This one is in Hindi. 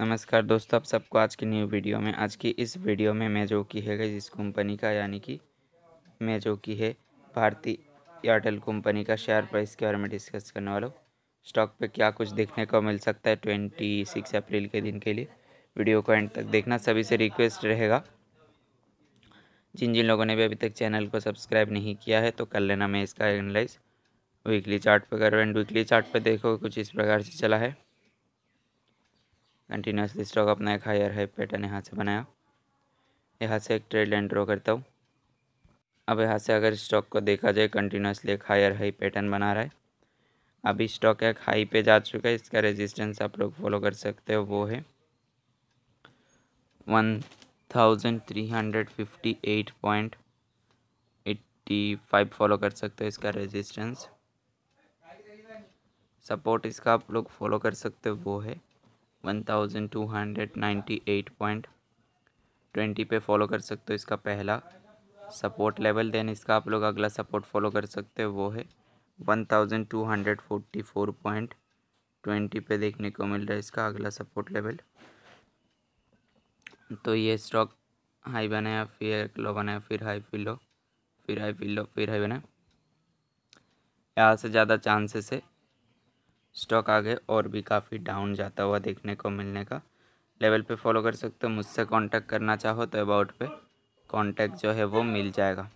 नमस्कार दोस्तों आप सबको आज की न्यू वीडियो में आज की इस वीडियो में मैं जो की है इस कंपनी का यानी कि मैं जो की है भारतीय एयरटेल कंपनी का शेयर प्राइस के बारे में डिस्कस करने वाला हूँ स्टॉक पे क्या कुछ देखने को मिल सकता है ट्वेंटी सिक्स अप्रैल के दिन के लिए वीडियो को एंड तक देखना सभी से रिक्वेस्ट रहेगा जिन जिन लोगों ने भी अभी तक चैनल को सब्सक्राइब नहीं किया है तो कर लेना मैं इसका एनालाइज वीकली चार्ट पर करो एंड वीकली चार्ट पर देखो कुछ इस प्रकार से चला है कंटिन्यूसली स्टॉक अपना एक हायर हाई पैटर्न यहाँ से बनाया यहाँ से एक ट्रेड लाइन ड्रॉ करता हूँ अब यहाँ से अगर स्टॉक को देखा जाए कंटिन्यूसली एक हायर हाई पैटर्न बना रहा है अभी स्टॉक एक हाई पे जा चुका है इसका रेजिस्टेंस आप लोग फॉलो कर सकते हो वो है one thousand three hundred fifty eight point eighty five follow कर सकते हो इसका रेजिस्टेंस सपोर्ट इसका आप लोग फॉलो कर सकते हो वो है one thousand two hundred ninety eight point twenty पे फॉलो कर सकते हो इसका पहला सपोर्ट लेवल देन इसका आप लोग अगला सपोर्ट फॉलो कर सकते हो वो है one thousand two hundred four point twenty पे देखने को मिल रहा है इसका अगला सपोर्ट लेवल तो ये स्टॉक हाई बनाया फिर लो बनाया फिर हाई फिर लो फिर हाई फिर लो फिर हाई बनाया यहाँ से ज़्यादा चांसेस है स्टॉक आगे और भी काफ़ी डाउन जाता हुआ देखने को मिलने का लेवल पे फॉलो कर सकते हो मुझसे कांटेक्ट करना चाहो तो अबाउट पे कांटेक्ट जो है वो मिल जाएगा